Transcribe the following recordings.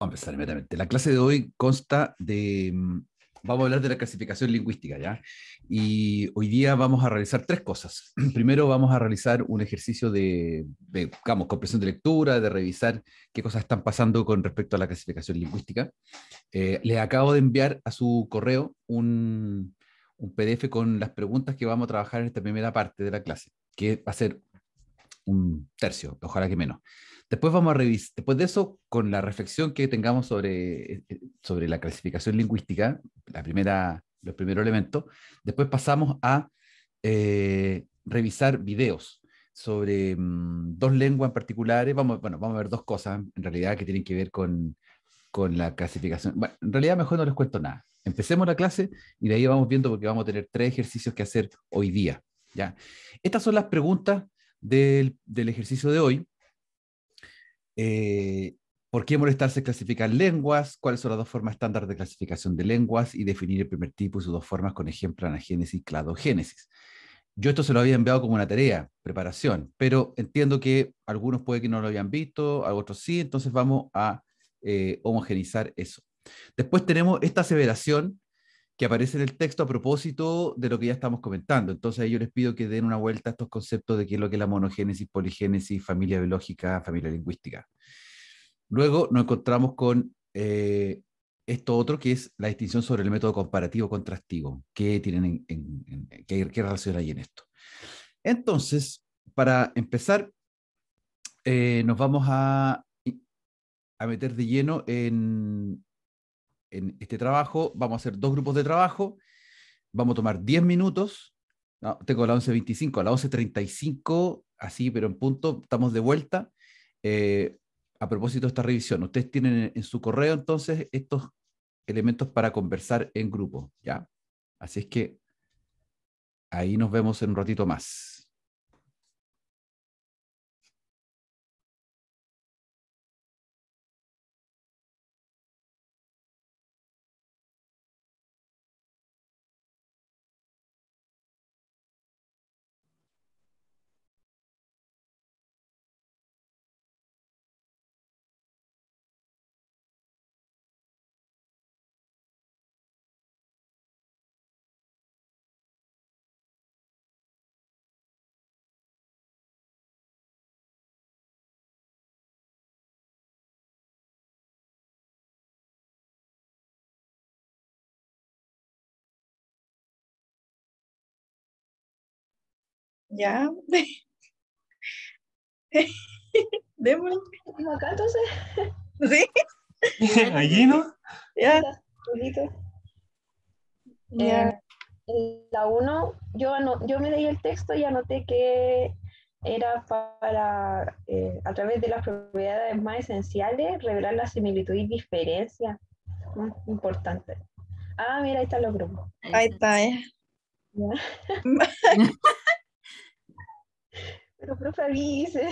Vamos a empezar inmediatamente. La clase de hoy consta de... Mm, vamos a hablar de la clasificación lingüística, ¿ya? Y hoy día vamos a realizar tres cosas. Primero vamos a realizar un ejercicio de, digamos, comprensión de lectura, de revisar qué cosas están pasando con respecto a la clasificación lingüística. Eh, les acabo de enviar a su correo un, un PDF con las preguntas que vamos a trabajar en esta primera parte de la clase, que va a ser un tercio, ojalá que menos Después vamos a revisar, después de eso, con la reflexión que tengamos sobre, eh, sobre la clasificación lingüística, la primera, los primeros elementos, después pasamos a eh, revisar videos sobre mm, dos lenguas en particulares. Vamos, bueno, vamos a ver dos cosas en realidad que tienen que ver con, la clasificación. Bueno, en realidad mejor no les cuento nada. Empecemos la clase y de ahí vamos viendo porque vamos a tener tres ejercicios que hacer hoy día. ¿ya? Estas son las preguntas del ejercicio de hoy eh, ¿Por qué molestarse en clasificar lenguas? ¿Cuáles son las dos formas estándar de clasificación de lenguas? Y definir el primer tipo y sus dos formas con ejemplo anagénesis y cladogénesis. Yo esto se lo había enviado como una tarea, preparación, pero entiendo que algunos puede que no lo habían visto, a otros sí, entonces vamos a eh, homogeneizar homogenizar eso. Después tenemos esta aseveración que aparece en el texto a propósito de lo que ya estamos comentando. Entonces yo les pido que den una vuelta a estos conceptos de qué es lo que es la monogénesis, poligénesis, familia biológica, familia lingüística. Luego nos encontramos con eh, esto otro que es la distinción sobre el método comparativo contrastivo. ¿Qué, tienen qué, relación hay en esto? Entonces, para empezar, eh, nos vamos a, a meter de lleno en, en este trabajo vamos a hacer dos grupos de trabajo, vamos a tomar 10 minutos, tengo la 11.25, a la 11.35, así, pero en punto, estamos de vuelta. Eh, a propósito de esta revisión, ustedes tienen en su correo entonces estos elementos para conversar en grupo, ¿ya? Así es que ahí nos vemos en un ratito más. Ya. Démosle. acá entonces? Sí. Allí, ¿no? Ya. Eh, la uno yo, yo me leí el texto y anoté que era para, eh, a través de las propiedades más esenciales, revelar la similitud y diferencia. importante. Ah, mira, ahí están los grupos. Ahí está, ¿eh? ¿Ya? Pero profe, dice...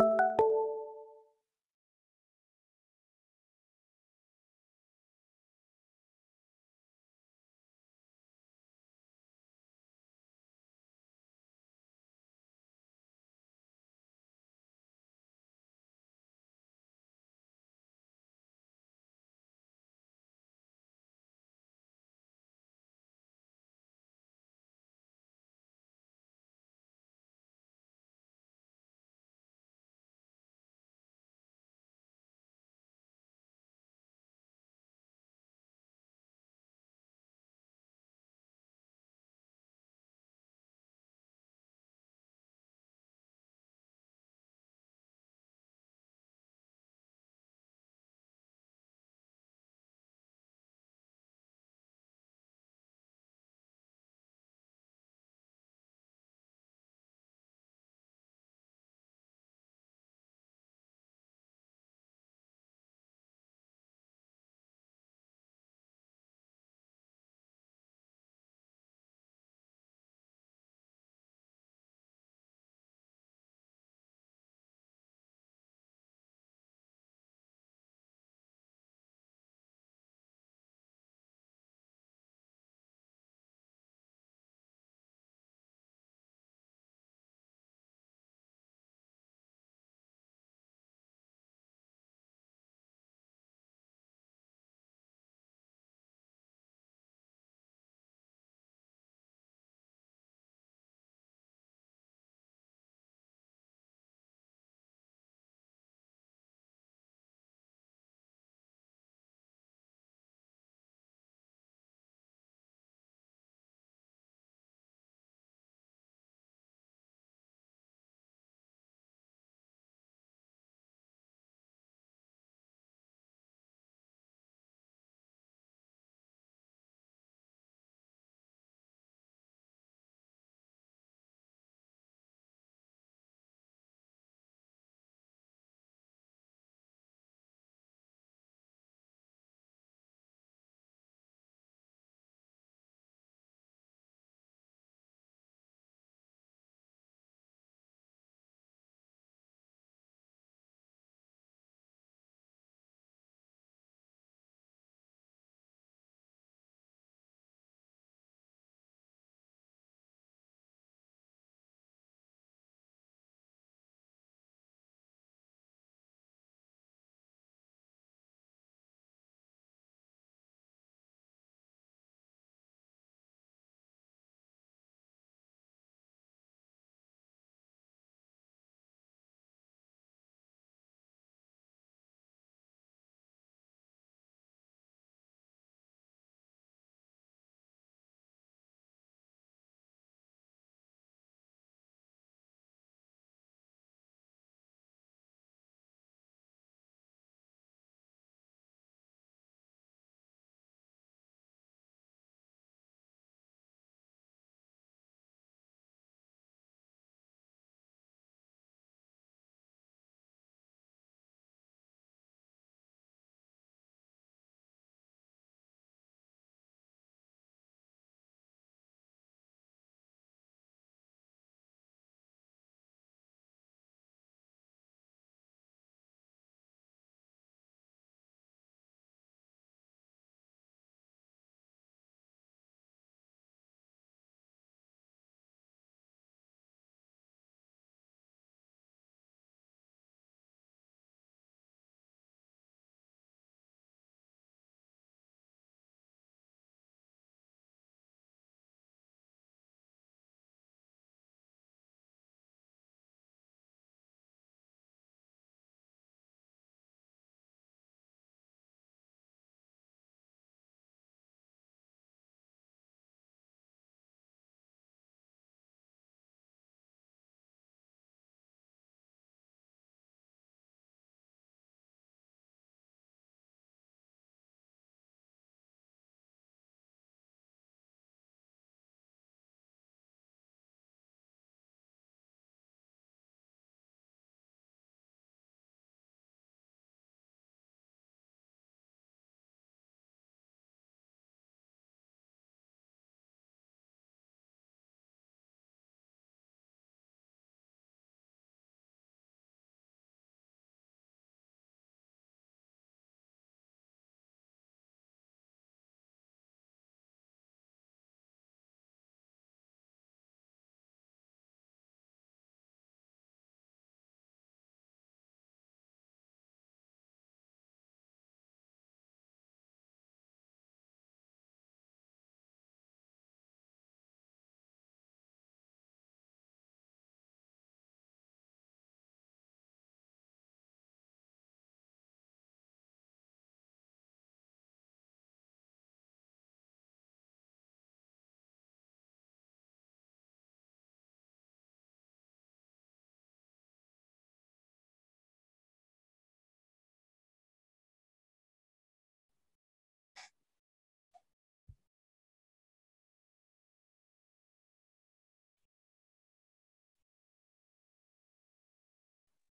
Thank you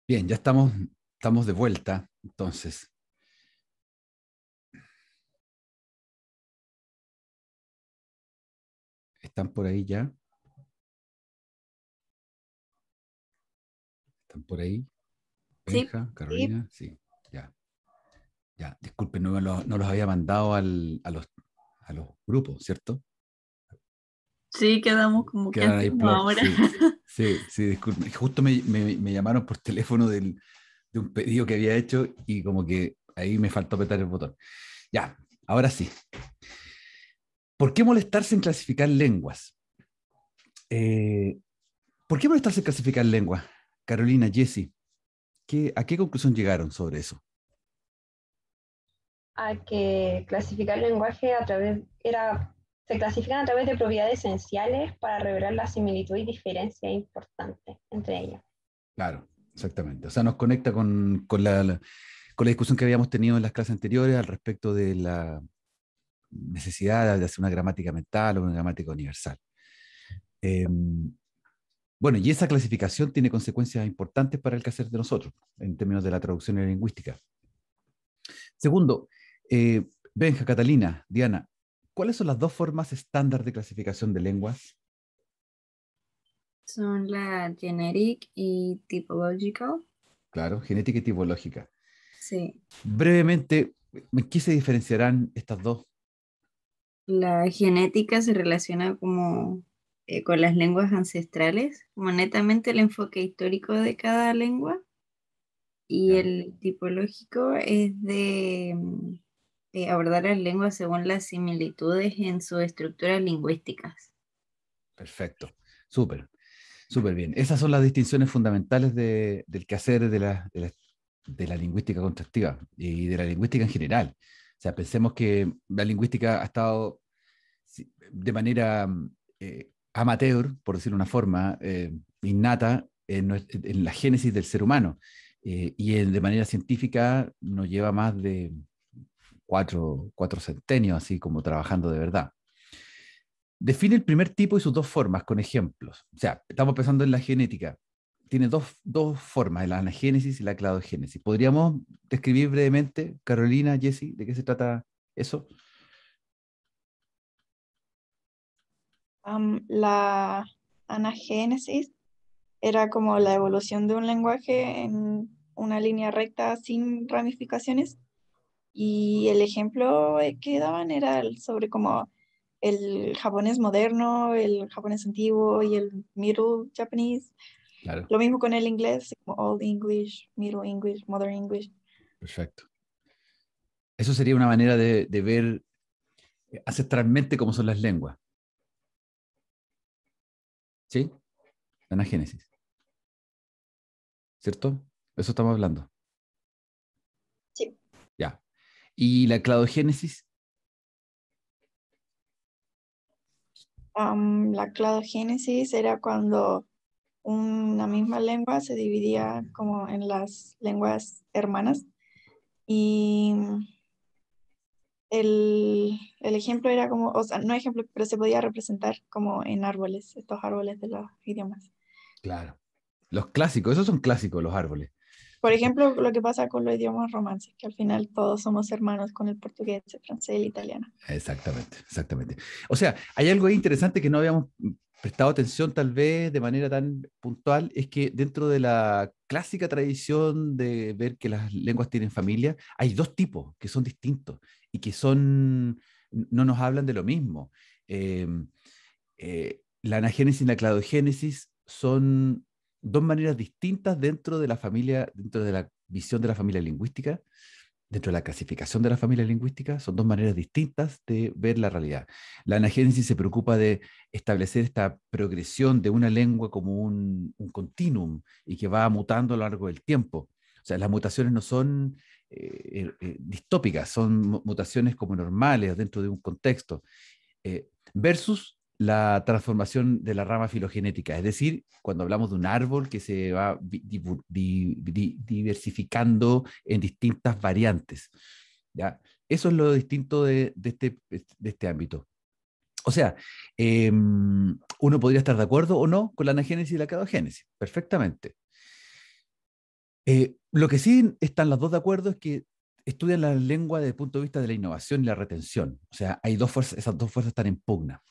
Bien, ya estamos, estamos de vuelta, entonces. ¿Están por ahí ya? ¿Están por ahí? Carolina, sí. ya. Ya, disculpen, no los, no los había mandado a, los, a los grupos, ¿cierto? Sí, quedamos como que ahora. Sí, sí, disculpe. Justo me, llamaron por teléfono de un pedido que había hecho y como que ahí me faltó apretar el botón. Ya, ahora sí. ¿Por qué molestarse en clasificar lenguas? Eh, ¿Por qué molestarse en clasificar lenguas? Carolina, Jesse, ¿a qué conclusión llegaron sobre eso? A que clasificar lenguaje a través era se clasifican a través de propiedades esenciales para revelar la similitud y diferencia importante entre ellas. Claro, exactamente. O sea, nos conecta con, con la, con la discusión que habíamos tenido en las clases anteriores al respecto de la necesidad de hacer una gramática mental o una gramática universal. Em, bueno, y esa clasificación tiene consecuencias importantes para el quehacer de nosotros, en términos de la traducción y la lingüística. Segundo, eh, Benja, Catalina, Diana, ¿Cuáles son las dos formas estándar de clasificación de lenguas? Son la generic y typological. Claro, genética y tipológica. Sí. Brevemente, ¿en qué se diferenciarán estas dos? La genética se relaciona como eh, con las lenguas ancestrales, como netamente el enfoque histórico de cada lengua. Y el tipológico es de mm, eh, abordar las lenguas según las similitudes en sus estructuras lingüísticas. Perfecto, súper, súper bien. Esas son las distinciones fundamentales del quehacer de la, de, la, lingüística constructiva y de la lingüística en general. O sea, pensemos que la lingüística ha estado de manera eh, amateur, por decirlo de una forma, eh, innata en, la génesis del ser humano. y en, de manera científica nos lleva más de cuatro, centenios, así como trabajando de verdad. Define el primer tipo y sus dos formas con ejemplos. O sea, estamos pensando en la genética. Tiene dos, dos formas, la anagénesis y la cladogénesis. ¿Podríamos describir brevemente, Carolina, Jesse, de qué se trata eso? la anagénesis era como la evolución de un lenguaje en una línea recta sin ramificaciones y el ejemplo eh, que daban era sobre como el japonés moderno, el japonés antiguo y el middle japonés. Lo mismo con el inglés, como old English, middle English, modern English. Perfecto. Eso sería una manera de, ver eh, ancestralmente cómo son las lenguas. ¿Sí? génesis. ¿Cierto? Eso estamos hablando. ¿Y la cladogénesis? la cladogénesis era cuando una misma lengua se dividía como en las lenguas hermanas y el, el, ejemplo era como, o sea, no ejemplo, pero se podía representar como en árboles, estos árboles de los idiomas. Claro. Los clásicos, esos son clásicos los árboles. Por ejemplo, lo que pasa con los idiomas romances, que al final todos somos hermanos con el portugués, el francés, y el italiano. Exactamente, exactamente. O sea, hay algo interesante que no habíamos prestado atención tal vez de manera tan puntual, es que dentro de la clásica tradición de ver que las lenguas tienen familia, hay dos tipos que son distintos y que son, no nos hablan de lo mismo. Em, eh, la anagénesis y la cladogénesis son dos maneras distintas dentro de la familia, dentro de la visión de la familia lingüística, dentro de la clasificación de la familia lingüística, son dos maneras distintas de ver la realidad. La anagénesis se preocupa de establecer esta progresión de una lengua como un, continuum y que va mutando a lo largo del tiempo. O sea, las mutaciones no son eh, eh, distópicas, son mutaciones como normales dentro de un contexto. Eh, versus la transformación de la rama filogenética, es decir, cuando hablamos de un árbol que se va diversificando en distintas variantes. ¿ya? Eso es lo distinto de, este, este, ámbito. O sea, em, uno podría estar de acuerdo o no con la anagénesis y la cadogénesis, perfectamente. Eh, lo que sí están las dos de acuerdo es que estudian la lengua desde el punto de vista de la innovación y la retención. O sea, hay dos fuerzas, esas dos fuerzas están en pugna.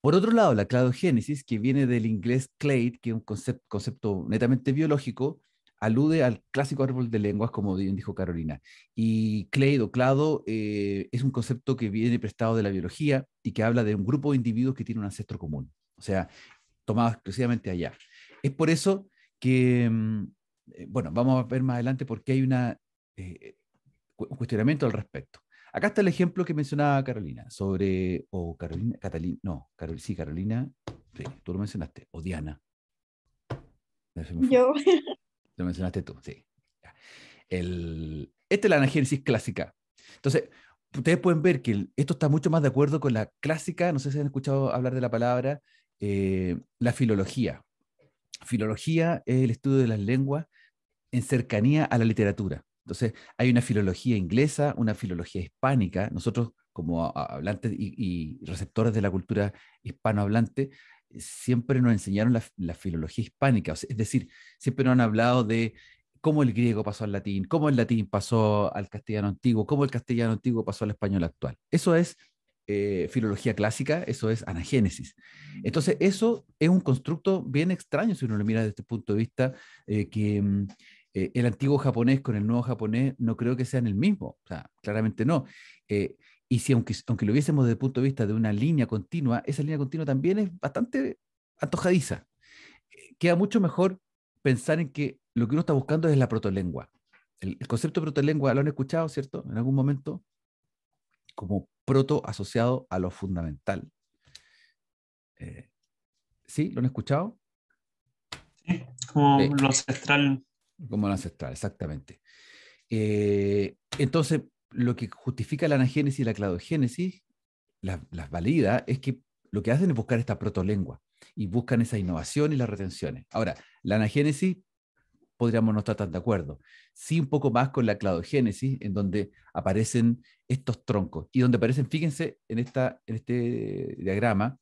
Por otro lado, la cladogénesis, que viene del inglés clade, que es un concepto, netamente biológico, alude al clásico árbol de lenguas, como bien dijo Carolina. Y clade o clado eh, es un concepto que viene prestado de la biología y que habla de un grupo de individuos que tiene un ancestro común, o sea, tomado exclusivamente allá. Es por eso que, mm, eh, bueno, vamos a ver más adelante porque hay eh, un cuestionamiento al respecto. Acá está el ejemplo que mencionaba Carolina sobre, o Carolina, Catalina, no, Carol, sí, Carolina, tú lo mencionaste, o Diana. Yo. Lo mencionaste tú, sí. El, esta es la anagénesis clásica. Entonces, ustedes pueden ver que esto está mucho más de acuerdo con la clásica, no sé si han escuchado hablar de la palabra, eh, la filología. Filología es el estudio de las lenguas en cercanía a la literatura. Entonces, hay una filología inglesa, una filología hispánica. Nosotros, como hablantes y, receptores de la cultura hispanohablante, siempre nos enseñaron la, filología hispánica. es decir, siempre nos han hablado de cómo el griego pasó al latín, cómo el latín pasó al castellano antiguo, cómo el castellano antiguo pasó al español actual. Eso es eh, filología clásica, eso es anagénesis. Entonces, eso es un constructo bien extraño si uno lo mira desde este punto de vista, eh, que, mm, eh, el antiguo japonés con el nuevo japonés no creo que sean el mismo, o sea, claramente no. Eh, y si aunque, aunque lo viésemos desde el punto de vista de una línea continua, esa línea continua también es bastante antojadiza. Eh, queda mucho mejor pensar en que lo que uno está buscando es la protolengua. El, concepto de protolengua lo han escuchado, ¿cierto? En algún momento, como proto asociado a lo fundamental. ¿Sí? ¿Lo han escuchado? Sí, como lo ancestral como ancestral, exactamente. Eh, entonces, lo que justifica la anagénesis y la cladogénesis, las la valida, es que lo que hacen es buscar esta protolengua y buscan esa innovación y las retenciones. Ahora, la anagénesis podríamos no estar tan de acuerdo. Sí, un poco más con la cladogénesis, en donde aparecen estos troncos y donde aparecen, fíjense en, en este diagrama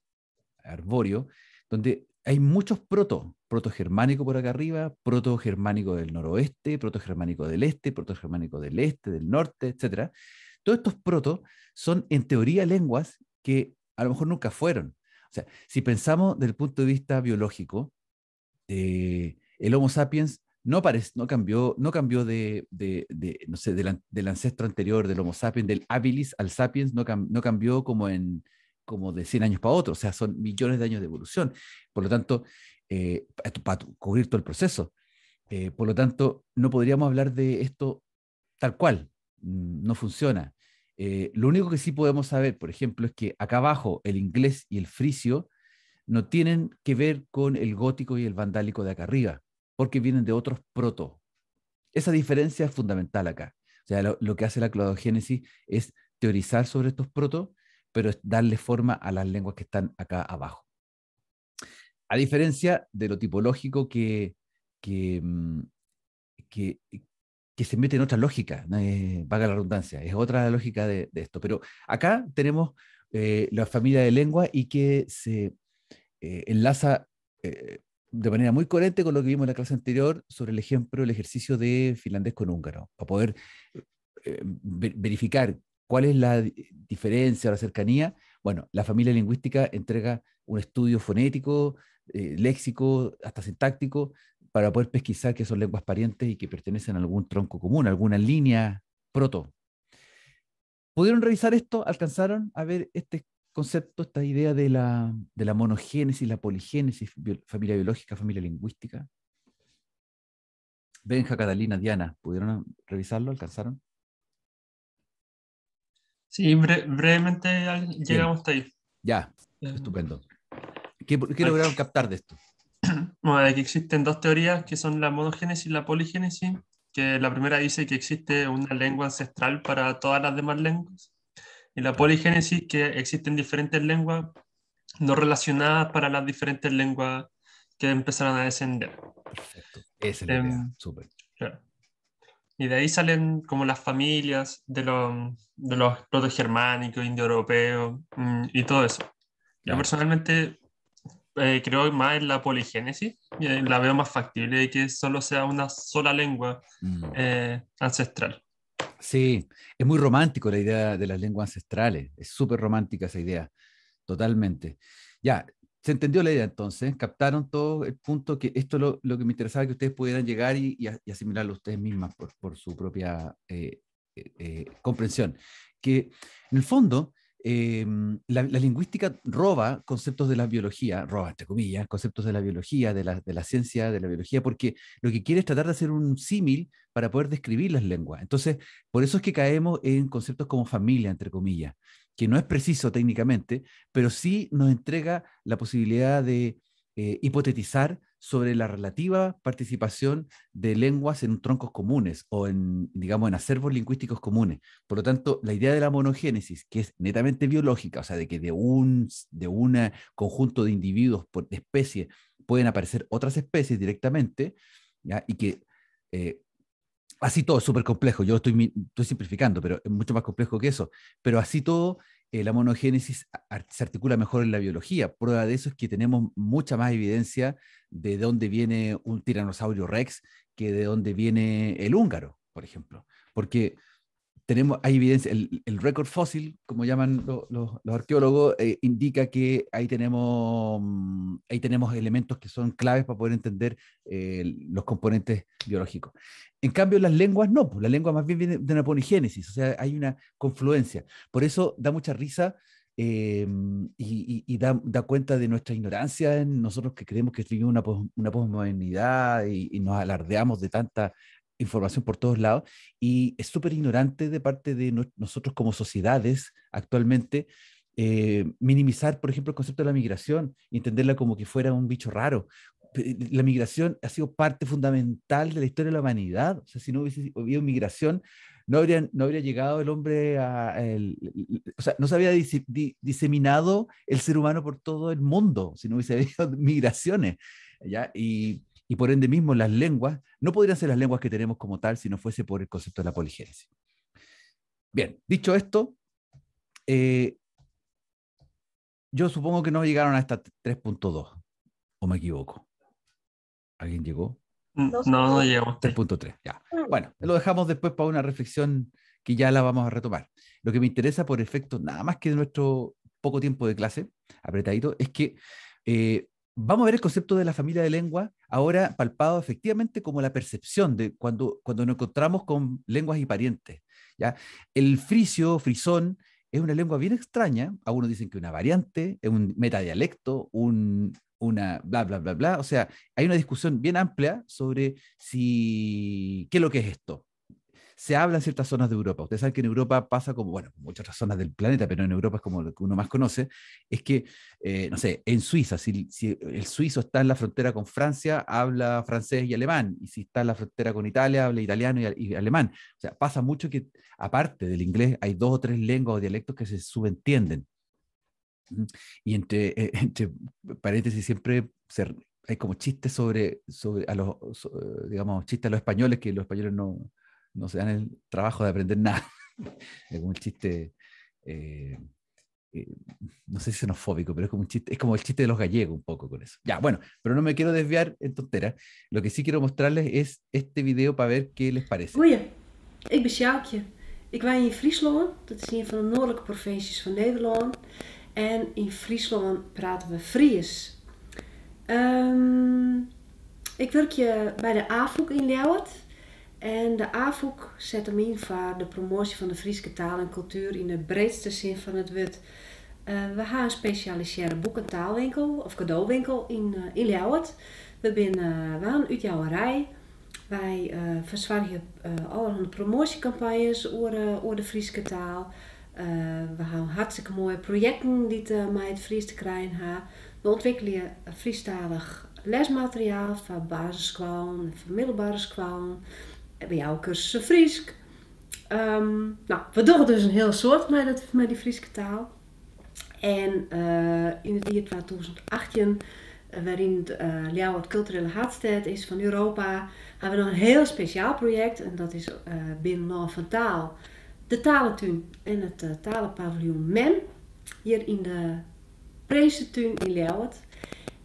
arbóreo, donde hay muchos proto germánico por acá arriba, proto germánico del noroeste, proto protogermánico del este, proto germánico del este, del norte, etc. Todos estos proto son en teoría lenguas que a lo mejor nunca fueron. O sea, si pensamos del punto de vista biológico, eh, el Homo sapiens no, no cambió, no cambió de, sé, del, ancestro anterior, del Homo sapiens, del habilis al sapiens, no, cambió como en, como de 100 años para otro, o sea, son millones de años de evolución. Por lo tanto, eh, para cubrir todo el proceso. Eh, por lo tanto, no podríamos hablar de esto tal cual, mm, no funciona. Eh, lo único que sí podemos saber, por ejemplo, es que acá abajo el inglés y el frisio no tienen que ver con el gótico y el vandálico de acá arriba, porque vienen de otros proto. Esa diferencia es fundamental acá. O sea, lo, que hace la cladogénesis es teorizar sobre estos proto, pero es darle forma a las lenguas que están acá abajo. A diferencia de lo tipológico que, que, mm, se mete en otra lógica, eh, vaga la redundancia, es otra lógica de, esto. Pero acá tenemos eh, la familia de lengua y que se eh, enlaza de manera muy coherente con lo que vimos en la clase anterior sobre el ejemplo, el ejercicio de finlandés con húngaro, para poder verificar cuál es la diferencia o la cercanía. Bueno, la familia lingüística entrega un estudio fonético eh, léxico, hasta sintáctico, para poder pesquisar que son lenguas parientes y que pertenecen a algún tronco común, alguna línea proto. ¿Pudieron revisar esto? ¿Alcanzaron a ver este concepto, esta idea de la, monogénesis, la poligénesis, familia biológica, familia lingüística? Benja, Catalina, Diana, ¿pudieron revisarlo? ¿Alcanzaron? Sí, brevemente llegamos hasta ahí. Ya, eh, estupendo. ¿Qué, lograron captar de esto? Bueno, que existen dos teorías que son la monogénesis y la poligénesis, que la primera dice que existe una lengua ancestral para todas las demás lenguas, y la poligénesis que existen diferentes lenguas no relacionadas para las diferentes lenguas que empezaron a descender. Perfecto. es em, Súper. Y de ahí salen como las familias de, los, de los indo mm, y todo eso. Yo personalmente eh, creo más en la poligénesis, eh, la veo más factible de que solo sea una sola lengua mm. eh, ancestral. Sí, es muy romántico la idea de las lenguas ancestrales, es súper romántica esa idea, totalmente. Ya, se entendió la idea entonces, captaron todo el punto que esto lo, lo que me interesaba que ustedes pudieran llegar y, y, asimilarlo ustedes mismas por, por su propia comprensión. Que en el fondo, Em, la, lingüística roba conceptos de la biología, roba entre comillas, conceptos de la biología, de la, de la ciencia, de la biología, porque lo que quiere es tratar de hacer un símil para poder describir las lenguas. Entonces, por eso es que caemos en conceptos como familia, entre comillas, que no es preciso técnicamente, pero sí nos entrega la posibilidad de eh, hipotetizar sobre la relativa participación de lenguas en troncos comunes o en, digamos, en acervos lingüísticos comunes. Por lo tanto, la idea de la monogénesis, que es netamente biológica, o sea, de que de un de eh, conjunto de individuos por de especie pueden aparecer otras especies directamente, y que eh, así todo es súper complejo, yo estoy, estoy simplificando, pero es mucho más complejo que eso, pero así todo eh, la monogénesis se articula mejor en la biología. Prueba de eso es que tenemos mucha más evidencia de dónde viene un tiranosaurio rex que de dónde viene el húngaro, por ejemplo. Porque tenemos, hay evidencia, el, el récord fósil, como llaman los arqueólogos, eh, indica que ahí tenemos, mm, ahí tenemos elementos que son claves para poder entender eh, los componentes biológicos. En cambio, las lenguas no, pues, la lengua más bien viene de una poligénesis, o sea, hay una confluencia. Por eso da mucha risa eh, y, da, cuenta de nuestra ignorancia en nosotros que creemos que tenemos una, posmodernidad y, y, nos alardeamos de tanta información por todos lados y es súper ignorante de parte de nosotros como sociedades actualmente eh, minimizar, por ejemplo, el concepto de la migración y entenderla como que fuera un bicho raro. La migración ha sido parte fundamental de la historia de la humanidad. O sea, si no hubiese habido migración, no, no habría llegado el hombre a... o sea, no se había diseminado el ser humano por todo el mundo si no hubiese habido migraciones. ¿ya? Y y por ende mismo las lenguas no podrían ser las lenguas que tenemos como tal si no fuese por el concepto de la poligénesis. Bien, dicho esto, eh, yo supongo que no llegaron a esta 3.2, o me equivoco. ¿Alguien llegó? Mm, no, no llegó. 3.3, ya. Mm. Bueno, lo dejamos después para una reflexión que ya la vamos a retomar. Lo que me interesa por efecto, nada más que de nuestro poco tiempo de clase, apretadito, es que eh, vamos a ver el concepto de la familia de lengua ahora palpado efectivamente como la percepción de cuando, cuando nos encontramos con lenguas y parientes. ¿ya? El frisio, frisón, es una lengua bien extraña. Algunos dicen que una variante, es un metadialecto, un, una bla, bla, bla, bla. O sea, hay una discusión bien amplia sobre si, qué es lo que es esto se habla en ciertas zonas de Europa. Ustedes saben que en Europa pasa como, bueno, muchas zonas del planeta, pero en Europa es como lo que uno más conoce, es que, eh, no sé, en Suiza, si, el suizo está en la frontera con Francia, habla francés y alemán, y si está en la frontera con Italia, habla italiano y, alemán. O sea, pasa mucho que, aparte del inglés, hay dos o tres lenguas o dialectos que se subentienden. Y entre, eh, entre paréntesis siempre hay como chistes sobre, sobre, a los, sobre, digamos, chistes a los españoles, que los españoles no, no se dan el trabajo de aprender nada. es como un chiste, eh, eh, no sé si xenofóbico, pero es como, un chiste, es como el chiste de los gallegos un poco con eso. Ya, bueno, pero no me quiero desviar en tonteras. Lo que sí quiero mostrarles es este video para ver qué les parece. Oye, ik ben Sjaakje. Ik woon in Friesland, dat is een van de noordelijke provincies van Nederland. En in Friesland praten we Fries. Um, ik werk je bij de AFOK in Leeuwarden. En de AVOEK zet hem in voor de promotie van de Friese taal en cultuur in de breedste zin van het woord. Eh, we gaan een specialiseerde boekentaalwinkel of cadeauwinkel in, uh, in We zijn uh, eh, wel een uitjouwerij. Wij uh, verzorgen allerhande promotiecampagnes over, de Friese taal. we houden hartstikke mooie projecten die met het Fries te krijgen We ontwikkelen Friestalig lesmateriaal voor basisschool en middelbare school bij jou cursussen Friesk. Ehm, nou, we doen dus een heel soort met, dat, met die Frieske taal. En eh, in het jaar 2018, eh, waarin uh, het culturele hartstad is van Europa, hebben we nog een heel speciaal project. En dat is binnen van taal. De talentuin en het talenpaviljoen MEM. Hier in de Presentuin in Ljouwert.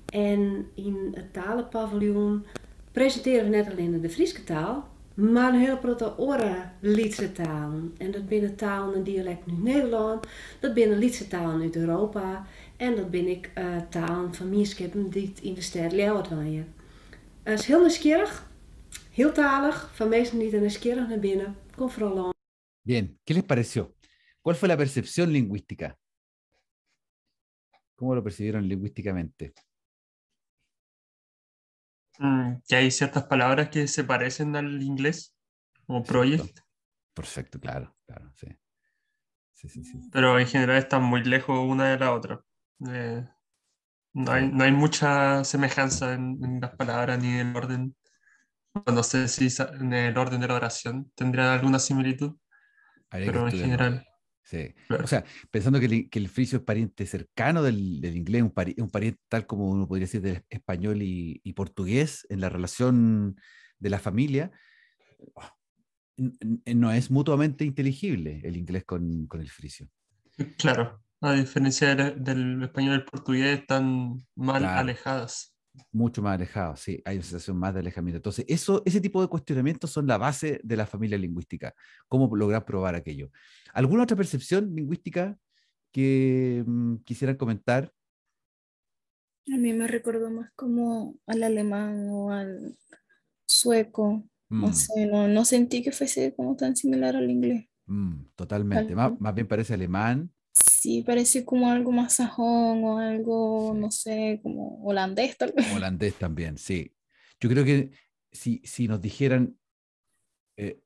En in het talenpaviljoen presenteren we net alleen de Friese taal, maar heel proto ora Lietse taal En dat binnen talen en dialect nu Nederland. Dat binnen Lietse taal uit Europa. En dat ben ik uh, talen van Mierskippen die in de stad Leeuwarden Het is heel nieuwsgierig. Heel talig. Van meestal niet nieuwsgierig naar binnen. Kom vooral aan. Bien, ¿qué les pareció? ¿Cuál fue la percepción lingüística? ¿Cómo lo percibieron lingüísticamente? Ah, que hay ciertas palabras que se parecen al inglés, como project. Perfecto, claro, claro, sí. Pero en general están muy lejos una de la otra. Eh, no, hay, mucha semejanza en, las palabras ni en el orden. No sé si en el orden de la oración tendrían alguna similitud, pero en general. O sea, pensando que el, frisio es pariente cercano del, inglés, un, pariente tal como uno podría decir del español y, portugués en la relación de la familia, oh, no es mutuamente inteligible el inglés con, el frisio. Claro, a diferencia del, español y el portugués, están mal alejadas. Mucho más alejado, sí, hay una sensación más de alejamiento. Entonces, eso, ese tipo de cuestionamientos son la base de la familia lingüística, cómo lograr probar aquello. ¿Alguna otra percepción lingüística que mm, quisieran comentar? A mí me recordó más como al alemán o al sueco. No mm. no, sentí que fuese como tan similar al inglés. Mm, totalmente, más bien parece alemán Sí, parece como algo más sajón o algo, no sé, como holandés tal Holandés también, sí. Yo creo que si, si nos dijeran, eh,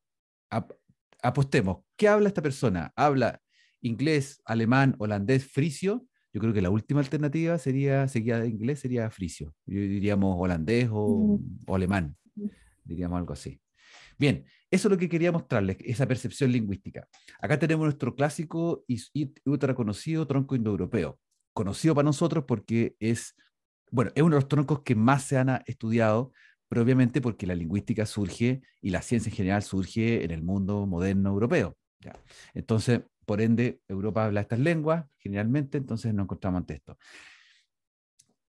apostemos, ¿qué habla esta persona? ¿Habla inglés, alemán, holandés, frisio? Yo creo que la última alternativa sería, de inglés, sería frisio. Yo diríamos holandés o, mm. o alemán, diríamos algo así. Bien, eso es lo que quería mostrarles, esa percepción lingüística. Acá tenemos nuestro clásico y, ultra conocido tronco indoeuropeo, conocido para nosotros porque es, bueno, es uno de los troncos que más se han ah, estudiado, pero obviamente porque la lingüística surge y la ciencia en general surge en el mundo moderno europeo. Entonces, por ende, Europa habla estas lenguas generalmente, entonces nos encontramos ante esto.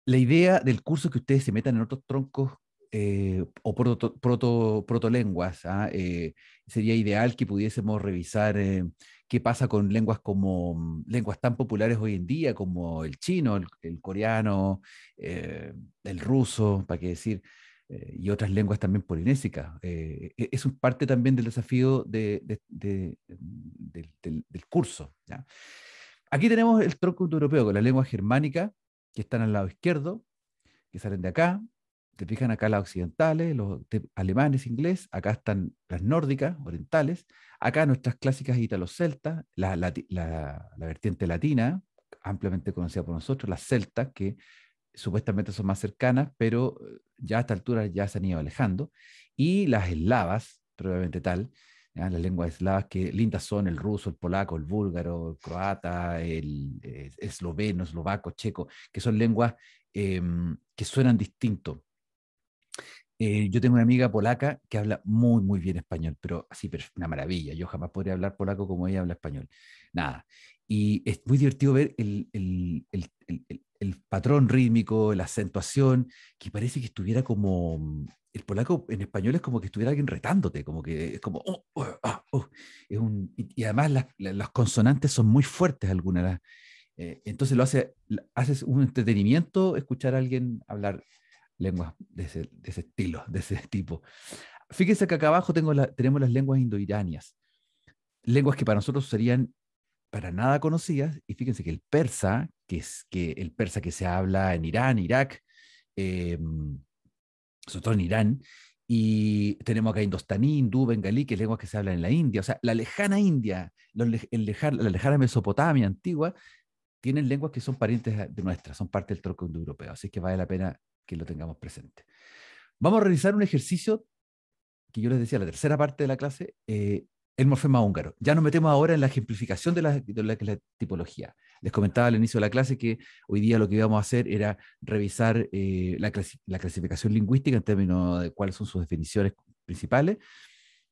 La idea del curso es que ustedes se metan en otros troncos eh, o proto, proto, ¿ah? eh, sería ideal que pudiésemos revisar eh, qué pasa con lenguas como mm, lenguas tan populares hoy en día como el chino, el, coreano, el ruso, para qué decir, y otras lenguas también polinésicas. E, es parte también del desafío del, curso. Aquí tenemos el tronco europeo con la lengua germánica que están al lado izquierdo, que salen de acá, te fijan acá las occidentales, los alemanes, inglés, acá están las nórdicas, orientales, acá nuestras clásicas italo-celtas, la, vertiente latina, ampliamente conocida por nosotros, las celtas, que supuestamente son más cercanas, pero eh, ya a esta altura ya se han ido alejando, y las eslavas, probablemente tal, las lenguas eslavas que lindas son el ruso, el polaco, el búlgaro, el croata, el, eh, esloveno, eslovaco, checo, que son lenguas em, que suenan distinto, eh, yo tengo una amiga polaca que habla muy, muy bien español, pero así, una maravilla. Yo jamás podría hablar polaco como ella habla español. Nada. Y es muy divertido ver el, patrón rítmico, la acentuación, que parece que estuviera como... Mm, el polaco en español es como que estuviera alguien retándote, como que es como... Oh, oh, ah, oh". y, además las, consonantes son muy fuertes algunas. Eh, entonces lo hace, haces un entretenimiento escuchar a alguien hablar lenguas de ese, estilo, de ese tipo. Fíjense que acá abajo tengo la, tenemos las lenguas indoiranias, lenguas que para nosotros serían para nada conocidas, y fíjense que el persa, que es que el persa que se habla en Irán, Irak, eh, sobre todo en Irán, y tenemos acá indostaní, hindú, bengalí, que es lenguas que se hablan en la India, o sea, la lejana India, la lejana Mesopotamia antigua, tienen lenguas que son parientes de nuestras, son parte del tronco indoeuropeo, así que vale la pena que lo tengamos presente. Vamos a realizar un ejercicio que yo les decía, la tercera parte de la clase, eh, el morfema húngaro. Ya nos metemos ahora en la ejemplificación de la, la, tipología. Les comentaba al inicio de la clase que hoy día lo que íbamos a hacer era revisar eh, la, clasificación lingüística en términos de cuáles son sus definiciones principales.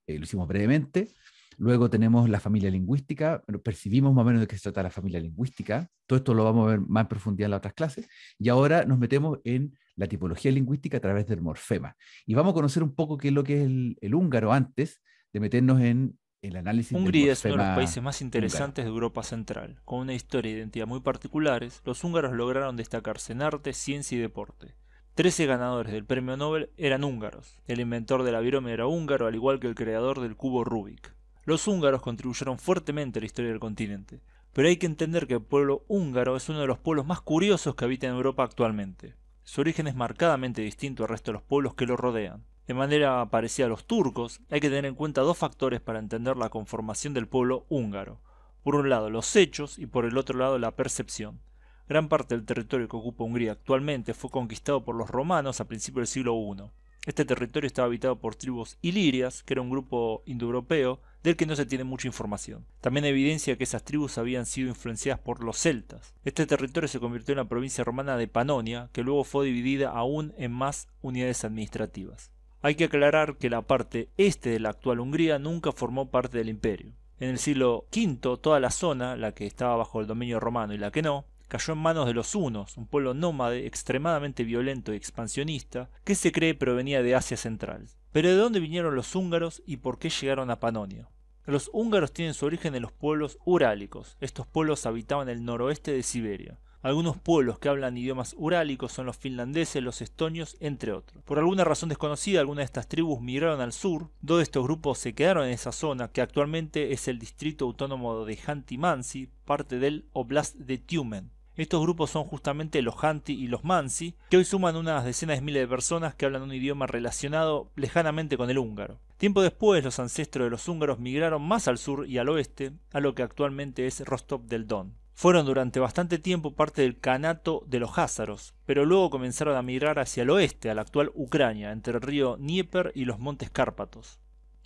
Eh, lo hicimos brevemente. Luego tenemos la familia lingüística, percibimos más o menos de qué se trata la familia lingüística. Todo esto lo vamos a ver más en profundidad en las otras clases. Y ahora nos metemos en la tipología lingüística a través del morfema. Y vamos a conocer un poco qué es lo que es el, húngaro antes de meternos en el análisis Hungría es uno de los países más interesantes de Europa Central. Con una historia e identidad muy particulares, los húngaros lograron destacarse en arte, ciencia y deporte. Trece ganadores del premio Nobel eran húngaros. El inventor de la era húngaro, al igual que el creador del cubo Rubik. Los húngaros contribuyeron fuertemente a la historia del continente, pero hay que entender que el pueblo húngaro es uno de los pueblos más curiosos que habita en Europa actualmente. Su origen es marcadamente distinto al resto de los pueblos que lo rodean. De manera parecida a los turcos, hay que tener en cuenta dos factores para entender la conformación del pueblo húngaro. Por un lado los hechos y por el otro lado la percepción. Gran parte del territorio que ocupa Hungría actualmente fue conquistado por los romanos a principios del siglo I. Este territorio estaba habitado por tribus ilirias, que era un grupo indoeuropeo del que no se tiene mucha información. También evidencia que esas tribus habían sido influenciadas por los celtas. Este territorio se convirtió en la provincia romana de Panonia, que luego fue dividida aún en más unidades administrativas. Hay que aclarar que la parte este de la actual Hungría nunca formó parte del imperio. En el siglo V, toda la zona, la que estaba bajo el dominio romano y la que no, cayó en manos de los hunos, un pueblo nómade extremadamente violento y expansionista que se cree provenía de Asia Central. Pero ¿de dónde vinieron los húngaros y por qué llegaron a Panonia? Los húngaros tienen su origen en los pueblos urálicos. Estos pueblos habitaban el noroeste de Siberia. Algunos pueblos que hablan idiomas urálicos son los finlandeses, los estonios, entre otros. Por alguna razón desconocida, algunas de estas tribus migraron al sur. Dos de estos grupos se quedaron en esa zona, que actualmente es el distrito autónomo de Hantimansi, parte del Oblast de Tiumen. Estos grupos son justamente los Hanti y los Mansi, que hoy suman unas decenas de miles de personas que hablan un idioma relacionado lejanamente con el húngaro. Tiempo después, los ancestros de los húngaros migraron más al sur y al oeste, a lo que actualmente es Rostov del Don. Fueron durante bastante tiempo parte del kanato de los házaros, pero luego comenzaron a migrar hacia el oeste, a la actual Ucrania, entre el río Dnieper y los montes Cárpatos.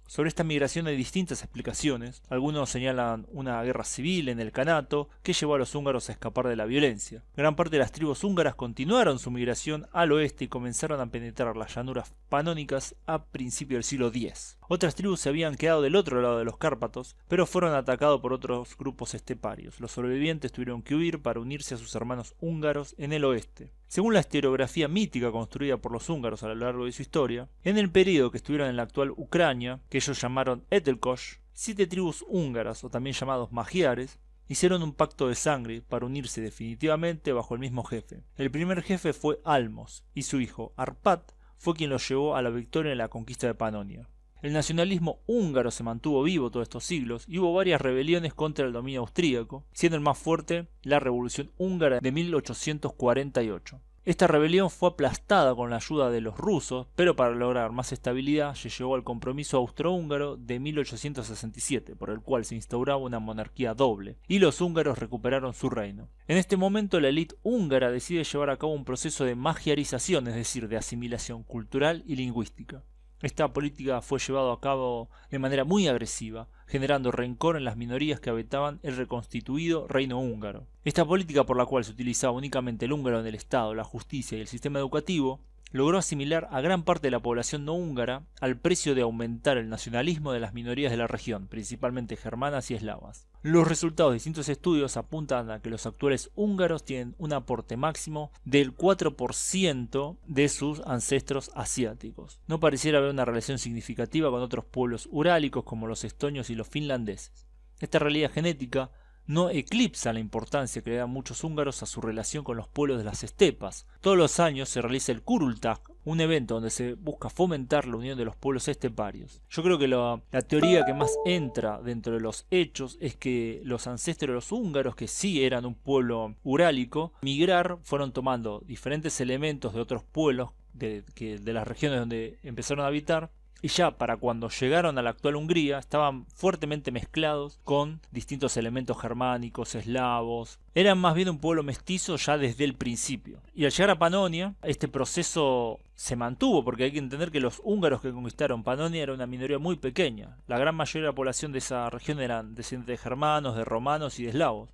Sobre esta migración hay distintas explicaciones. Algunos señalan una guerra civil en el Canato que llevó a los húngaros a escapar de la violencia. Gran parte de las tribus húngaras continuaron su migración al oeste y comenzaron a penetrar las llanuras panónicas a principios del siglo X. Otras tribus se habían quedado del otro lado de los Cárpatos, pero fueron atacados por otros grupos esteparios. Los sobrevivientes tuvieron que huir para unirse a sus hermanos húngaros en el oeste. Según la historiografía mítica construida por los húngaros a lo largo de su historia, en el periodo que estuvieron en la actual Ucrania, que ellos llamaron Etelkosh, siete tribus húngaras o también llamados magiares, hicieron un pacto de sangre para unirse definitivamente bajo el mismo jefe. El primer jefe fue Almos y su hijo Arpat fue quien los llevó a la victoria en la conquista de Panonia. El nacionalismo húngaro se mantuvo vivo todos estos siglos y hubo varias rebeliones contra el dominio austríaco, siendo el más fuerte la Revolución Húngara de 1848. Esta rebelión fue aplastada con la ayuda de los rusos, pero para lograr más estabilidad se llegó al compromiso austrohúngaro de 1867, por el cual se instauraba una monarquía doble, y los húngaros recuperaron su reino. En este momento la élite húngara decide llevar a cabo un proceso de magiarización, es decir, de asimilación cultural y lingüística. Esta política fue llevada a cabo de manera muy agresiva, generando rencor en las minorías que habitaban el reconstituido reino húngaro. Esta política por la cual se utilizaba únicamente el húngaro en el Estado, la justicia y el sistema educativo, logró asimilar a gran parte de la población no húngara al precio de aumentar el nacionalismo de las minorías de la región, principalmente germanas y eslavas. Los resultados de distintos estudios apuntan a que los actuales húngaros tienen un aporte máximo del 4% de sus ancestros asiáticos. No pareciera haber una relación significativa con otros pueblos urálicos como los estonios y los finlandeses. Esta realidad genética no eclipsa la importancia que le dan muchos húngaros a su relación con los pueblos de las estepas. Todos los años se realiza el Kurultak, un evento donde se busca fomentar la unión de los pueblos esteparios. Yo creo que la, teoría que más entra dentro de los hechos es que los ancestros de los húngaros, que sí eran un pueblo urálico, migrar fueron tomando diferentes elementos de otros pueblos de las regiones donde empezaron a habitar y ya para cuando llegaron a la actual Hungría estaban fuertemente mezclados con distintos elementos germánicos, eslavos. Eran más bien un pueblo mestizo ya desde el principio. Y al llegar a Panonia, este proceso se mantuvo, porque hay que entender que los húngaros que conquistaron Panonia era una minoría muy pequeña. La gran mayoría de la población de esa región eran descendientes de germanos, de romanos y de eslavos.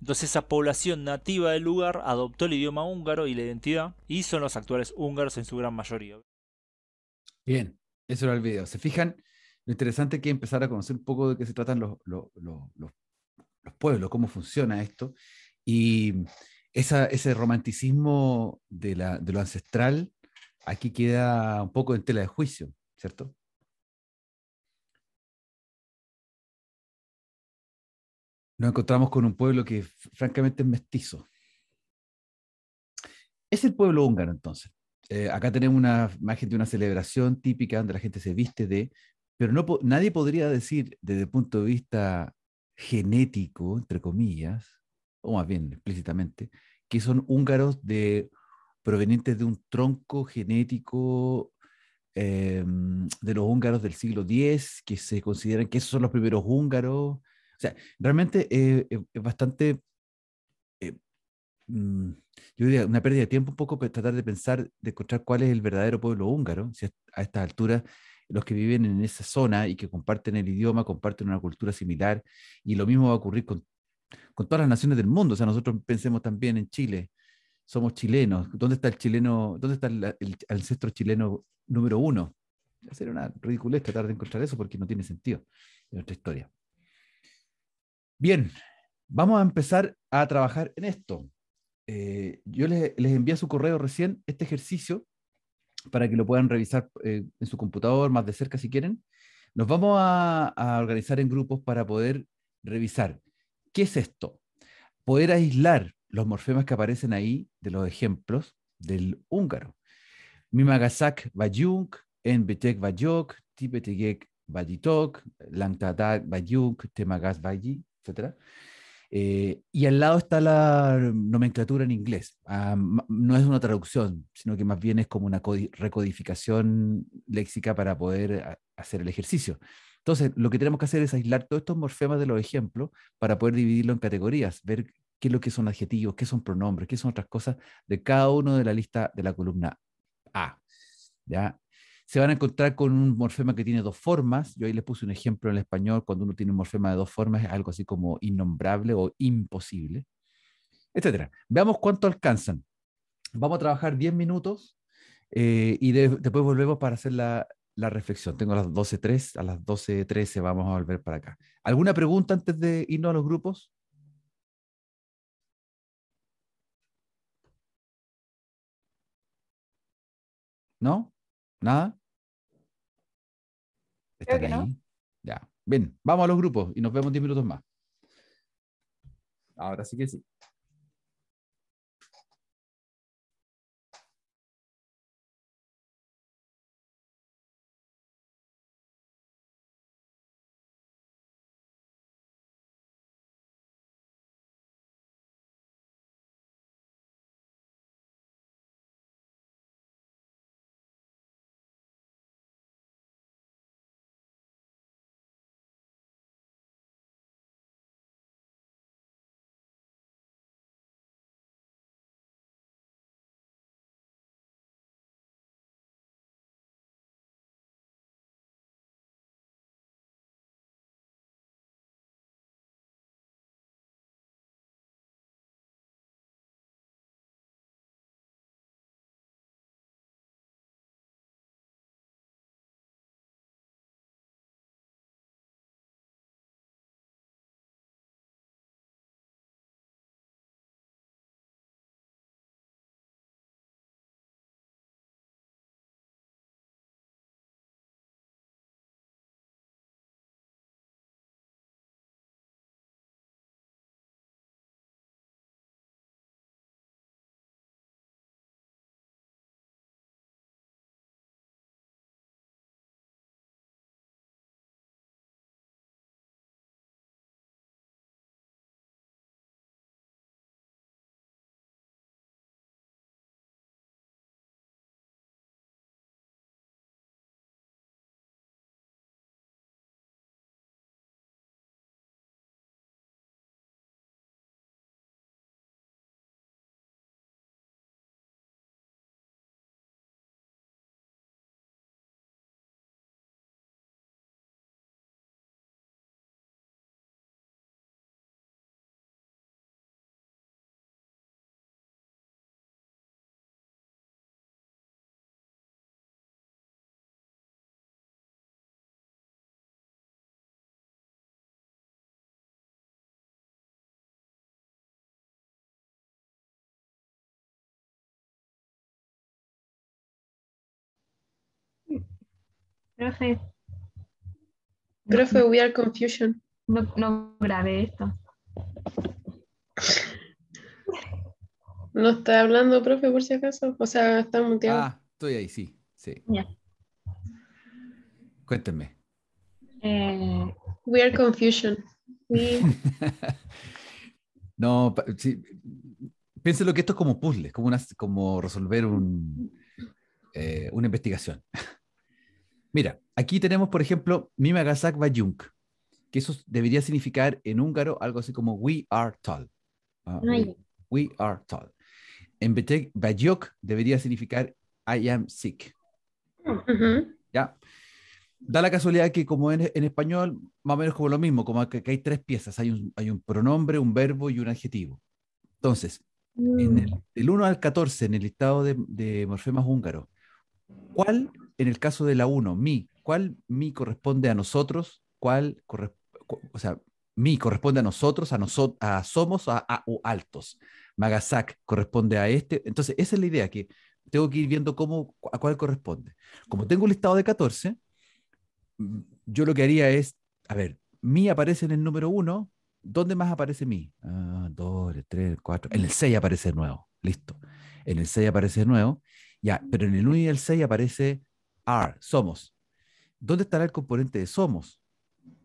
Entonces esa población nativa del lugar adoptó el idioma húngaro y la identidad, y son los actuales húngaros en su gran mayoría. Bien, eso era el video. ¿Se fijan? Lo interesante es que empezar a conocer un poco de qué se tratan los, pueblos, cómo funciona esto. Y ese romanticismo de, la, de lo ancestral aquí queda un poco en tela de juicio, ¿cierto? Nos encontramos con un pueblo que francamente es mestizo. Es el pueblo húngaro entonces. Eh, acá tenemos una imagen de una celebración típica donde la gente se viste de, pero no, nadie podría decir desde el punto de vista genético, entre comillas, o más bien explícitamente, que son húngaros de, provenientes de un tronco genético em, de los húngaros del siglo X, que se consideran que esos son los primeros húngaros. O sea, realmente eh, es bastante... Eh, mm, yo diría, una pérdida de tiempo un poco tratar de pensar, de encontrar cuál es el verdadero pueblo húngaro, si a estas alturas los que viven en esa zona y que comparten el idioma, comparten una cultura similar, y lo mismo va a ocurrir con, con todas las naciones del mundo, o sea, nosotros pensemos también en Chile, somos chilenos, ¿dónde está el chileno, dónde está el, el ancestro chileno número uno? Sería una ridiculez tratar de encontrar eso porque no tiene sentido en nuestra historia. Bien, vamos a empezar a trabajar en esto. Eh, yo les, les envié a su correo recién este ejercicio para que lo puedan revisar eh, en su computador más de cerca si quieren. Nos vamos a, organizar en grupos para poder revisar qué es esto. Poder aislar los morfemas que aparecen ahí de los ejemplos del húngaro. Mimagasak vayunk, enbetek vayok, tibetegek vayitok, langtadak vayunk, temagas vayi, etc. Eh, y al lado está la nomenclatura en inglés. Ah, no es una traducción, sino que más bien es como una recodificación léxica para poder ah, hacer el ejercicio. Entonces, lo que tenemos que hacer es aislar todos estos morfemas de los ejemplos para poder dividirlo en categorías, ver qué es lo que son adjetivos, qué son pronombres, qué son otras cosas de cada uno de la lista de la columna A. ¿ya? se van a encontrar con un morfema que tiene dos formas. Yo ahí les puse un ejemplo en español, cuando uno tiene un morfema de dos formas es algo así como innombrable o imposible, etcétera. Veamos cuánto alcanzan. Vamos a trabajar 10 minutos eh, y después volvemos para hacer la, la reflexión. Tengo las 12.03, a las 12.13 vamos a volver para acá. ¿Alguna pregunta antes de irnos a los grupos? ¿No? ¿Nada? que Ya. Bien, vamos a los grupos y nos vemos 10 minutos más. Ahora sí que sí. Profe. Profe, we are confusion. No, no grabé esto. No está hablando, profe, por si acaso. O sea, está muteado. Ah, estoy ahí, sí. sí. Cuéntenme. Eh, we are confusion. no, sí, piénselo que esto es como puzzle, como, una, como resolver un, eh, una investigación. Mira, aquí tenemos, por ejemplo, Mimagasak Bayunk, que eso debería significar en húngaro algo así como We are tall. Ah, we, are tall. En Betek, debería significar I am sick. Oh, ¿Ya? Da la casualidad que como en, en, español, más o menos como lo mismo, como que, hay tres piezas, hay un, hay un, pronombre, un verbo y un adjetivo. Entonces, en mm. el, del 1 al 14, en el listado de, de morfemas húngaros, ¿cuál en el caso de la 1, mi, ¿cuál mi corresponde a nosotros? ¿Cuál corresponde? O sea, mi corresponde a nosotros, a nosotros, a somos, a, o altos. Magasak corresponde a este. Entonces, esa es la idea, que tengo que ir viendo cómo, a cuál corresponde. Como tengo un listado de 14, mm, yo lo que haría es, a ver, mi aparece en el número 1, ¿dónde más aparece mi? 2, 3, 4, en el 6 aparece nuevo, listo. En el 6 aparece nuevo, ya, pero en el 1 y el 6 aparece are, somos. ¿Dónde estará el componente de somos?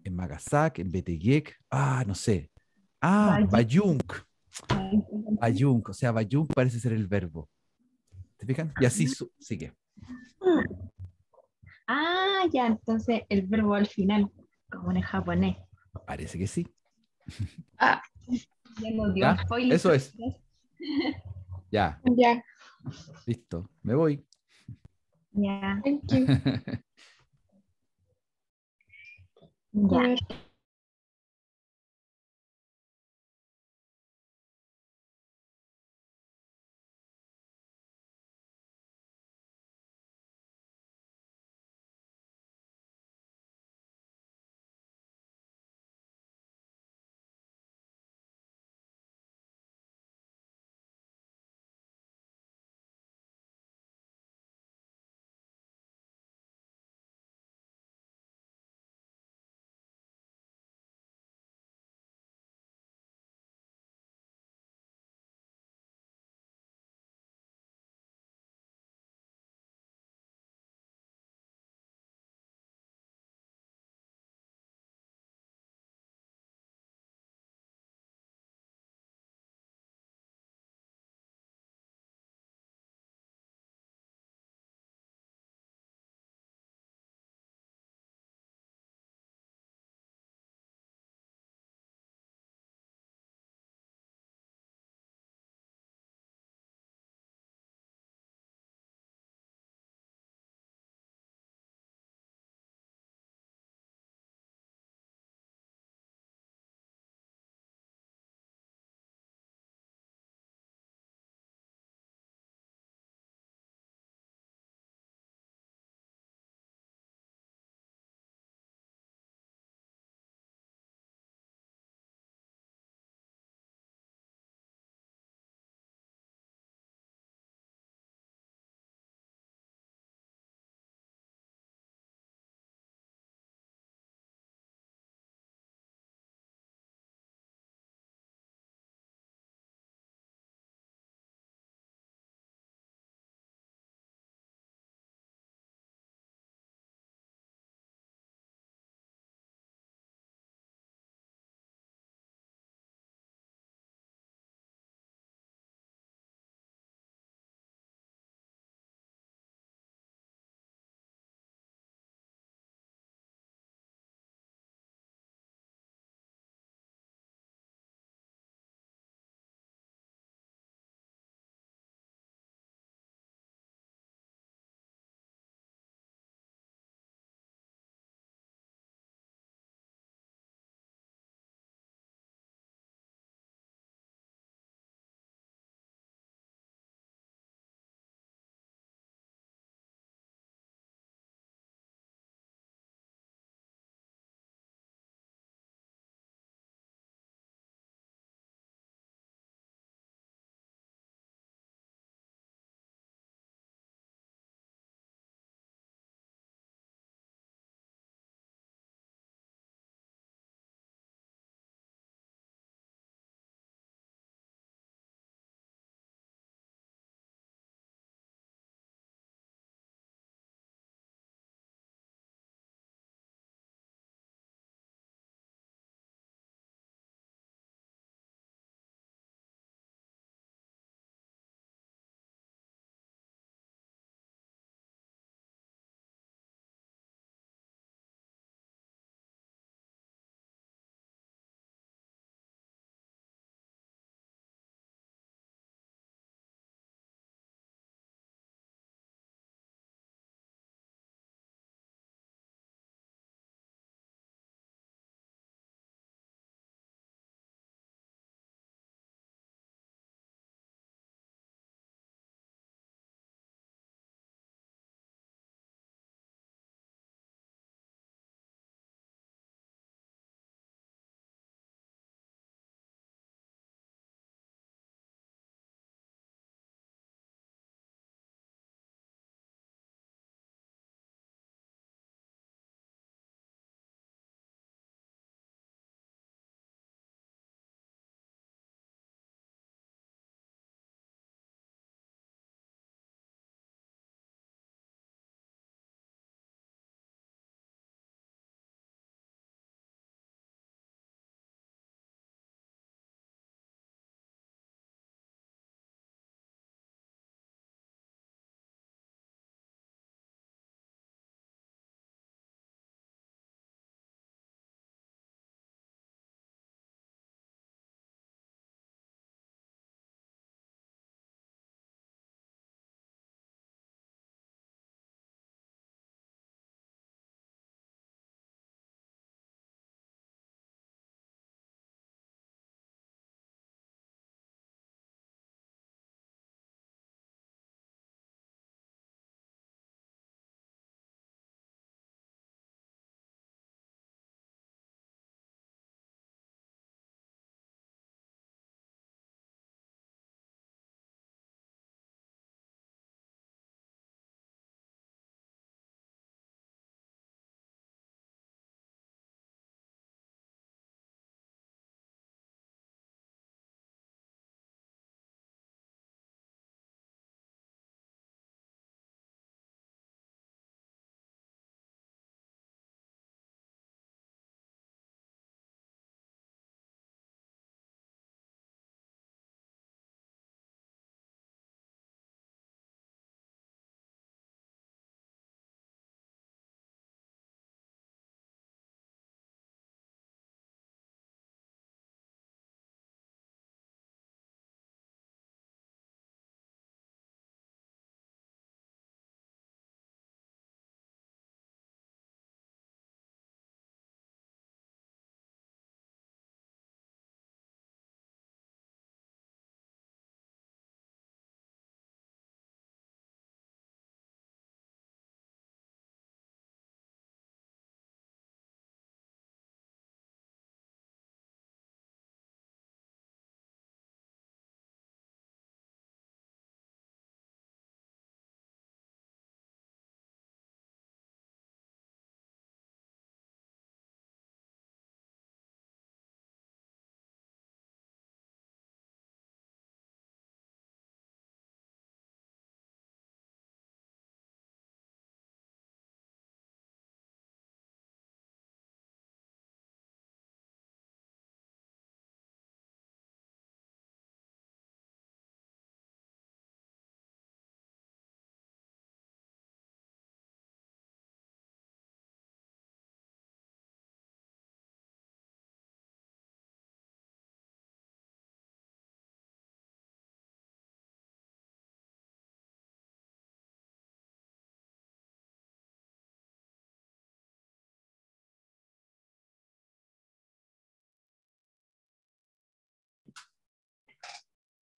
En Magasak, en Betegek, ah, no sé. Ah, Bayunk. Bayunk, o sea, Bayunk parece ser el verbo. ¿Te fijan? Y así sigue. Ah, ya, entonces el verbo al final, como en japonés. Parece que sí. Ah, ya dio Eso es. ya. Ya. Listo, me voy. Yeah. Thank you. yeah.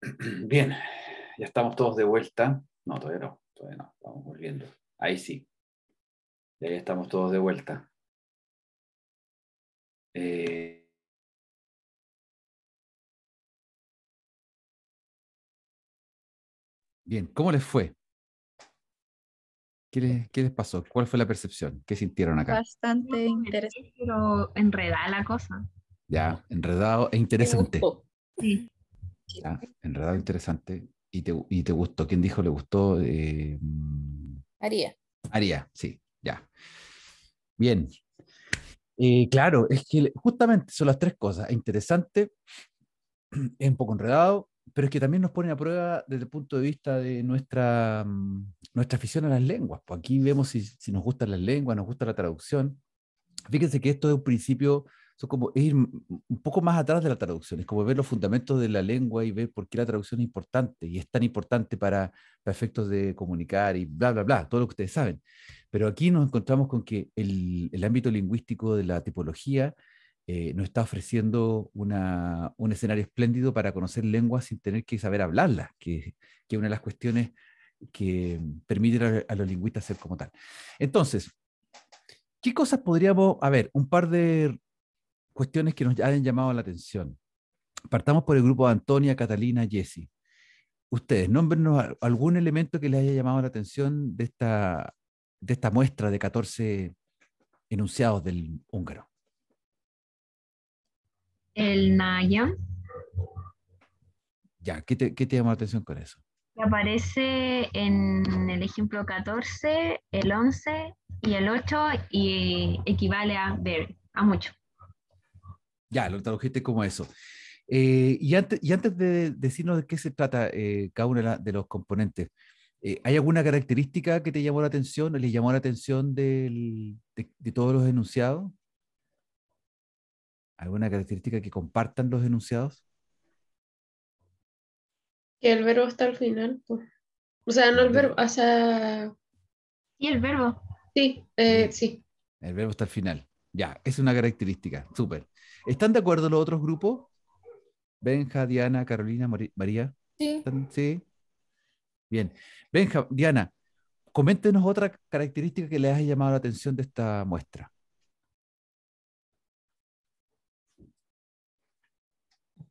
Bien, ya estamos todos de vuelta. No, todavía no, todavía no, estamos volviendo. Ahí sí. Ya, estamos todos de vuelta. Eh, Bien, ¿cómo les fue? ¿Qué les, ¿Qué les, pasó? ¿Cuál fue la percepción? ¿Qué sintieron acá? Bastante interesante, pero enredada la cosa. Ya, enredado e interesante. Sí enredado interesante. ¿Y te, gustó? ¿Quién dijo le gustó? Eh, mm. Aria, sí, ya. Bien. Eh, claro, es que justamente son las tres cosas. Interesante, es un poco enredado, pero es que también nos pone a prueba desde el punto de vista de nuestra, mm, nuestra afición a las lenguas. Pues aquí vemos si, si nos gustan las lenguas, nos gusta la traducción. Fíjense que esto es un principio es como ir un poco más atrás de la traducción, es como ver los fundamentos de la lengua y ver por qué la traducción es importante y es tan importante para, efectos de comunicar y bla, bla, bla, todo lo que ustedes saben. Pero aquí nos encontramos con que el, ámbito lingüístico de la tipología eh, nos está ofreciendo un escenario espléndido para conocer lenguas sin tener que saber hablarlas, que es una de las cuestiones que permite a, a los lingüistas ser como tal. Entonces, ¿Qué cosas podríamos, a ver, un par de cuestiones que nos hayan llamado la atención. Partamos por el grupo de Antonia, Catalina, Jessy. Ustedes, nómbrenos algún elemento que les haya llamado la atención de esta, de esta muestra de 14 enunciados del húngaro. El Naya. Ya, ¿qué te, qué te llamó la atención con eso? aparece en el ejemplo 14, el 11 y el 8 y equivale a ver, a mucho. Ya, lo tradujiste como eso. Eh, y, antes, de decirnos de qué se trata eh, cada uno de los componentes, eh, ¿hay alguna característica que te llamó la atención o le llamó la atención de, todos los enunciados? ¿Alguna característica que compartan los enunciados? Que el verbo está al final. Pues. O sea, no el verbo, o sea... ¿Y el verbo. Sí, sí. El verbo está al final. Ya, es una característica, súper. ¿Están de acuerdo los otros grupos? Benja, Diana, Carolina, María. Sí. sí. Bien. Benja, Diana, coméntenos otra característica que les haya llamado la atención de esta muestra.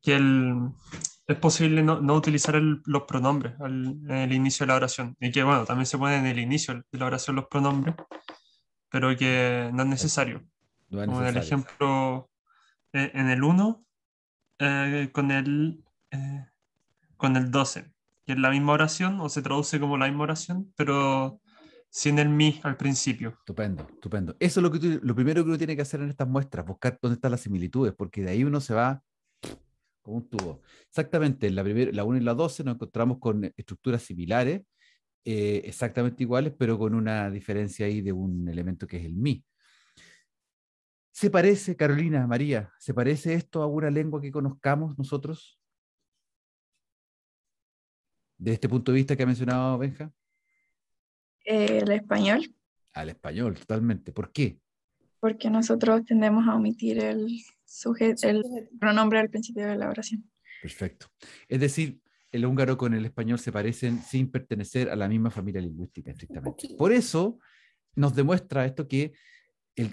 Que es posible no, utilizar los pronombres al, en el inicio de la oración. Y que, bueno, también se ponen en el inicio de la oración los pronombres, pero que no es necesario. No es necesario. Como en el ejemplo eh, en el 1 eh, con, el, eh, con el 12, que es la misma oración o se traduce como la misma oración, pero sin el mi al principio. Estupendo, estupendo. Eso es lo, que lo primero que uno tiene que hacer en estas muestras, buscar dónde están las similitudes, porque de ahí uno se va como un tubo. Exactamente, en la, la 1 y la 12 nos encontramos con estructuras similares, exactamente iguales, pero con una diferencia ahí de un elemento que es el mi. ¿Se parece, Carolina, María, se parece esto a una lengua que conozcamos nosotros? ¿De este punto de vista que ha mencionado Benja. Eh, el español. Al español, totalmente. ¿Por qué? Porque nosotros tendemos a omitir el, el pronombre al principio de la oración. Perfecto. Es decir, el húngaro con el español se parecen sin pertenecer a la misma familia lingüística, estrictamente. Por eso nos demuestra esto que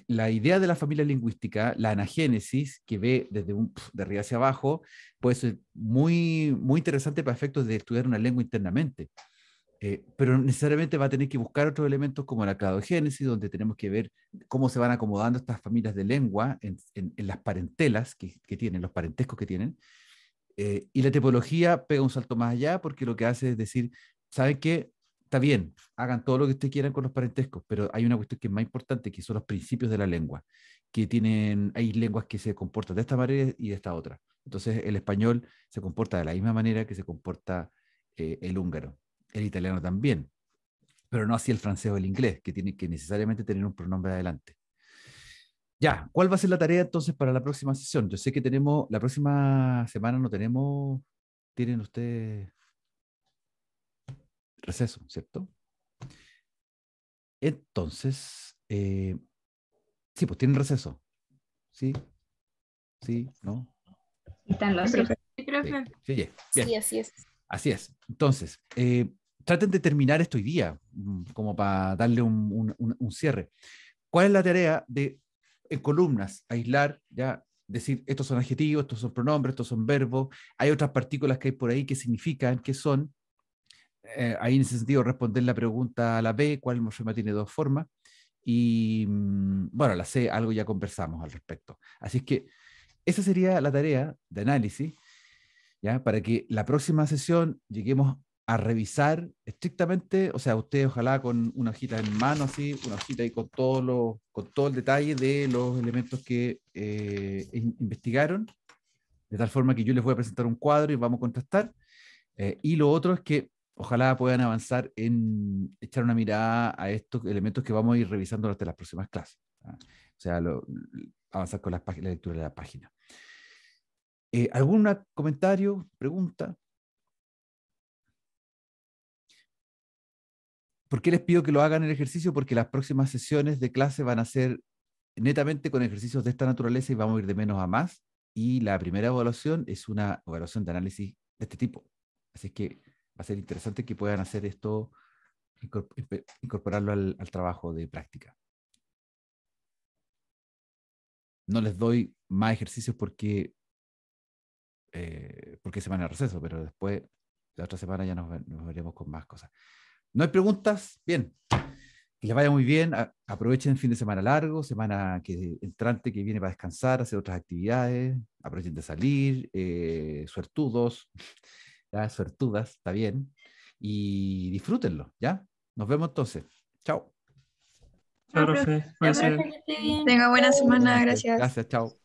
la idea de la familia lingüística, la anagénesis, que ve desde un, de arriba hacia abajo, puede ser muy, muy interesante para efectos de estudiar una lengua internamente. Eh, pero necesariamente va a tener que buscar otros elementos como la cladogénesis, donde tenemos que ver cómo se van acomodando estas familias de lengua en, las parentelas que, tienen, los parentescos que tienen. Eh, y la tipología pega un salto más allá porque lo que hace es decir, ¿saben qué? está bien, hagan todo lo que ustedes quieran con los parentescos, pero hay una cuestión que es más importante, que son los principios de la lengua, que tienen, hay lenguas que se comportan de esta manera y de esta otra. Entonces, el español se comporta de la misma manera que se comporta eh, el húngaro, el italiano también, pero no así el francés o el inglés, que tiene que necesariamente tener un pronombre adelante. Ya, ¿cuál va a ser la tarea entonces para la próxima sesión? Yo sé que tenemos, la próxima semana no tenemos, tienen ustedes receso, ¿cierto? Entonces, eh, sí, pues tienen receso. ¿Sí? ¿Sí? ¿No? Están los sí, Sí, así es. Así es. Entonces, eh, traten de terminar esto hoy día, mm, como para darle un, un, un, cierre. ¿Cuál es la tarea de, en columnas, aislar, ya decir, estos son adjetivos, estos son pronombres, estos son verbos, hay otras partículas que hay por ahí que significan, que son, eh, ahí en ese sentido responder la pregunta a la B, cuál morfema tiene dos formas. Y mm, bueno, la C, algo ya conversamos al respecto. Así es que esa sería la tarea de análisis, ¿ya? Para que la próxima sesión lleguemos a revisar estrictamente, o sea, ustedes ojalá con una hojita en mano, así, una hojita y con todo, lo, con todo el detalle de los elementos que eh, investigaron, de tal forma que yo les voy a presentar un cuadro y vamos a contrastar. Eh, y lo otro es que ojalá puedan avanzar en echar una mirada a estos elementos que vamos a ir revisando durante las próximas clases. ¿ah? O sea, avanzar con la lectura de la página. Eh, ¿Algún comentario, pregunta? ¿Por qué les pido que lo hagan el ejercicio? Porque las próximas sesiones de clase van a ser netamente con ejercicios de esta naturaleza y vamos a ir de menos a más. Y la primera evaluación es una evaluación de análisis de este tipo. Así que va a ser interesante que puedan hacer esto, incorporarlo al, trabajo de práctica. No les doy más ejercicios porque, eh, porque semana de receso, pero después, la otra semana ya nos, veremos con más cosas. ¿No hay preguntas? Bien. Que les vaya muy bien. aprovechen el fin de semana largo, semana que, entrante que viene para descansar, hacer otras actividades. Aprovechen de salir. Eh, suertudos ya suertudas, está bien, y disfrútenlo, ¿ya? Nos vemos entonces. Chao. Chao, profe. Gracias. Tenga buena semana, gracias. Gracias, chao.